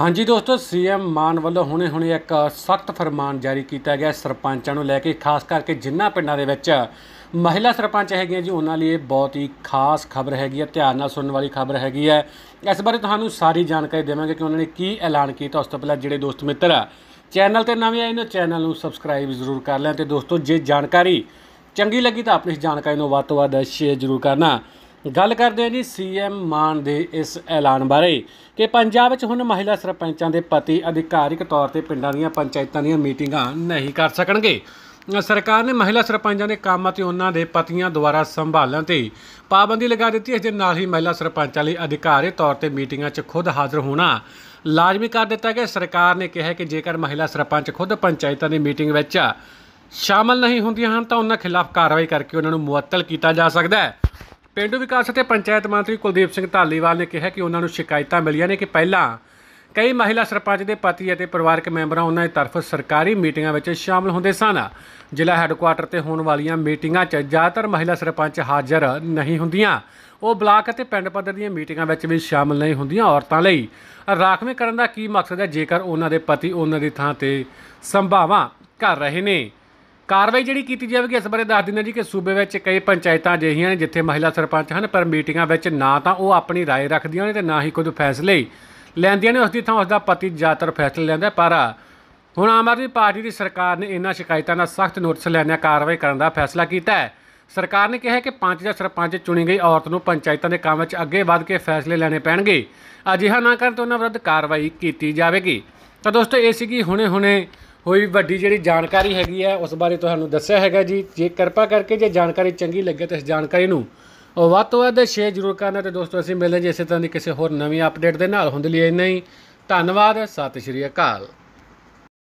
ਹਾਂਜੀ ਦੋਸਤੋ ਸੀਐਮ ਮਾਨ ਵੱਲੋਂ ਹੁਣੇ-ਹੁਣੇ ਇੱਕ ਸਖਤ ਫਰਮਾਨ ਜਾਰੀ ਕੀਤਾ ਗਿਆ ਸਰਪੰਚਾਂ ਨੂੰ ਲੈ ਕੇ ਖਾਸ ਕਰਕੇ ਜਿੰਨਾ ਪਿੰਡਾਂ ਦੇ ਵਿੱਚ ਮਹਿਲਾ ਸਰਪੰਚ ਹੈਗੀਆਂ ਜੀ ਉਹਨਾਂ ਲਈ ਇਹ ਬਹੁਤ ਹੀ ਖਾਸ ਖਬਰ ਹੈਗੀ ਹੈ ਧਿਆਨ ਨਾਲ ਸੁਣਨ ਵਾਲੀ ਖਬਰ ਹੈਗੀ ਹੈ ਇਸ ਬਾਰੇ ਤੁਹਾਨੂੰ ਸਾਰੀ ਜਾਣਕਾਰੀ ਦੇਵਾਂਗੇ ਕਿ ਉਹਨਾਂ ਨੇ ਕੀ ਐਲਾਨ ਕੀਤਾ ਉਸ ਤੋਂ ਪਹਿਲਾਂ ਜਿਹੜੇ ਦੋਸਤ ਮਿੱਤਰ ਚੈਨਲ ਤੇ ਨਵੇਂ ਆਏ ਨੇ ਚੈਨਲ ਨੂੰ ਸਬਸਕ੍ਰਾਈਬ ਜ਼ਰੂਰ ਕਰ ਲੈਣ ਤੇ ਦੋਸਤੋ ਜੇ ਜਾਣਕਾਰੀ ਚੰਗੀ ਲੱਗੀ ਤਾਂ ਆਪਣੀ ਇਸ ਜਾਣਕਾਰੀ ਨੂੰ ਵੱਧ ਤੋਂ ਵੱਧ ਸ਼ੇਅਰ ਜ਼ਰੂਰ ਕਰਨਾ ਗੱਲ ਕਰਦੇ ਹਾਂ ਜੀ ਸੀਐਮ ਮਾਨ ਦੇ ਇਸ ਐਲਾਨ ਬਾਰੇ ਕਿ ਪੰਜਾਬ ਵਿੱਚ ਹੁਣ ਮਹਿਲਾ ਸਰਪੰਚਾਂ ਦੇ ਪਤੀ ਅਧਿਕਾਰਿਕ ਤੌਰ ਤੇ ਪਿੰਡਾਂ ਦੀਆਂ ਪੰਚਾਇਤਾਂ ਦੀਆਂ ਮੀਟਿੰਗਾਂ ਨਹੀਂ ਕਰ ਸਕਣਗੇ ਸਰਕਾਰ ਨੇ ਮਹਿਲਾ ਸਰਪੰਚਾਂ ਦੇ ਕੰਮ ਅਤੇ ਉਹਨਾਂ ਦੇ ਪਤੀਆਂ ਦੁਆਰਾ ਸੰਭਾਲਣ ਤੇ ਪਾਬੰਦੀ ਲਗਾ ਦਿੱਤੀ ਹੈ ਦੇ ਨਾਲ ਹੀ ਮਹਿਲਾ ਸਰਪੰਚਾਂ ਲਈ ਅਧਿਕਾਰੀ ਤੌਰ ਤੇ ਮੀਟਿੰਗਾਂ 'ਚ ਖੁਦ ਹਾਜ਼ਰ ਹੋਣਾ ਲਾਜ਼ਮੀ ਕਰ ਦਿੱਤਾ ਗਿਆ ਸਰਕਾਰ ਨੇ ਕਿਹਾ ਕਿ ਜੇਕਰ ਮਹਿਲਾ ਸਰਪੰਚ ਖੁਦ ਪੰਚਾਇਤਾਂ ਦੀ ਮੀਟਿੰਗ ਵਿੱਚ ਸ਼ਾਮਲ ਨਹੀਂ ਹੁੰਦੀਆਂ ਹਨ ਤਾਂ ਉਹਨਾਂ ਖਿਲਾਫ ਕਾਰਵਾਈ ਕਰਕੇ ਉਹਨਾਂ ਨੂੰ ਮੁਅੱਤਲ ਕੀਤਾ ਜਾ ਸਕਦਾ ਹੈ ਪਿੰਡ ਵਿਕਾਸ ਅਤੇ ਪੰਚਾਇਤ ਮੰਤਰੀ ਕੁਲਦੀਪ ਸਿੰਘ ਢਾਲੀਵਾਲ ਨੇ ਕਿਹਾ ਕਿ ਉਹਨਾਂ ਨੂੰ ਸ਼ਿਕਾਇਤਾਂ ਮਿਲੀਆਂ ਨੇ ਕਿ ਪਹਿਲਾਂ ਕਈ ਮਹਿਲਾ ਸਰਪੰਚ ਦੇ ਪਤੀ ਅਤੇ ਪਰਿਵਾਰਕ ਮੈਂਬਰਾਂ ਉਹਨਾਂ ਦੀ ਤਰਫ ਸਰਕਾਰੀ ਮੀਟਿੰਗਾਂ ਵਿੱਚ ਸ਼ਾਮਲ ਹੁੰਦੇ ਸਨ ਜ਼ਿਲ੍ਹਾ ਹੈੱਡਕੁਆਰਟਰ ਤੇ ਹੋਣ ਵਾਲੀਆਂ ਮੀਟਿੰਗਾਂ 'ਚ ਜ਼ਿਆਦਾਤਰ ਮਹਿਲਾ ਸਰਪੰਚ ਹਾਜ਼ਰ ਨਹੀਂ ਹੁੰਦੀਆਂ ਉਹ ਬਲਾਕ ਅਤੇ ਪਿੰਡ ਪੱਧਰ ਦੀਆਂ ਮੀਟਿੰਗਾਂ ਵਿੱਚ ਵੀ ਸ਼ਾਮਲ ਨਹੀਂ ਹੁੰਦੀਆਂ ਔਰਤਾਂ ਲਈ ਰਾਖਵੇਂ ਕਰਨ ਦਾ ਕੀ ਮਕਸਦ ਹੈ ਜੇਕਰ ਉਹਨਾਂ ਦੇ ਪਤੀ ਉਹਨਾਂ ਦੀ ਥਾਂ ਤੇ ਸੰਭਾਵਾਂ ਕਰ ਰਹੇ ਨੇ ਕਾਰਵਾਈ ਜਿਹੜੀ ਕੀਤੀ ਜਾਵੇਗੀ ਇਸ ਬਾਰੇ ਦੱਸ ਦਿੰਦੇ ਜੀ ਕਿ ਸੂਬੇ ਵਿੱਚ ਕਈ ਪੰਚਾਇਤਾਂ ਅਜਿਹੀਆਂ ਨੇ ਜਿੱਥੇ ਮਹਿਲਾ ਸਰਪੰਚ ਹਨ ਪਰ ਮੀਟਿੰਗਾਂ ਵਿੱਚ ਨਾ ਤਾਂ ਉਹ ਆਪਣੀ رائے ਰੱਖਦੀਆਂ ਨੇ ਤੇ ਨਾ ਹੀ ਕੋਈ ਫੈਸਲੇ ਲੈਂਦੀਆਂ ਨੇ ਉਸ ਦੀ ਥਾਂ ਉਸ ਦਾ ਪਤੀ ਜਾਤਰ ਫੈਸਲੇ ਲੈਂਦਾ ਪਰ ਹੁਣ ਆਮ ਆਦਮੀ ਪਾਰਟੀ ਦੀ ਸਰਕਾਰ ਨੇ ਇਹਨਾਂ ਸ਼ਿਕਾਇਤਾਂ ਦਾ ਸਖਤ ਨੋਟਿਸ ਲੈਣਿਆ ਕਾਰਵਾਈ ਕਰਨ ਦਾ ਫੈਸਲਾ ਕੀਤਾ ਹੈ ਸਰਕਾਰ ਨੇ ਕਿਹਾ ਕਿ ਪੰਜ ਜਾਂ ਸਰਪੰਚ ਚੁਣੀ ਗਈ ਔਰਤ ਨੂੰ ਪੰਚਾਇਤਾਂ ਦੇ ਕੰਮ ਵਿੱਚ ਅੱਗੇ ਵਧ ਕੇ ਫੈਸਲੇ ਲੈਣੇ ਪੈਣਗੇ ਅਜਿਹਾ ਨਾ ਕਰਨ ਤੋਂ ਉਹਨਾਂ ਵਿਰੁੱਧ ਕਾਰਵਾਈ ਕੀਤੀ ਜਾਵੇਗੀ ਤਾਂ ਦੋਸਤੋ ਇਹ ਸੀਗੀ ਹੁਣੇ-ਹੁਣੇ ਹੋਈ ਵੱਡੀ ਜਿਹੜੀ ਜਾਣਕਾਰੀ ਹੈਗੀ ਹੈ ਉਸ ਬਾਰੇ ਤੁਹਾਨੂੰ ਦੱਸਿਆ ਹੈਗਾ ਜੀ ਜੇ ਕਿਰਪਾ ਕਰਕੇ ਜੇ ਜਾਣਕਾਰੀ ਚੰਗੀ ਲੱਗੇ ਤਾਂ ਇਸ ਜਾਣਕਾਰੀ ਨੂੰ ਵੱਧ ਤੋਂ ਵੱਧ ਸ਼ੇਅਰ ਜ਼ਰੂਰ ਕਰਨਾ ਤੇ ਦੋਸਤੋ ਅਸੀਂ ਮਿਲਾਂਗੇ ਇਸੇ ਤਰ੍ਹਾਂ ਦੀ ਕਿਸੇ ਹੋਰ ਨਵੀਂ ਅਪਡੇਟ ਦੇ ਨਾਲ ਹੁੰਦੇ ਲਈ ਇੰਨਾ ਹੀ ਧੰਨਵਾਦ ਸਤਿ ਸ਼੍ਰੀ ਅਕਾਲ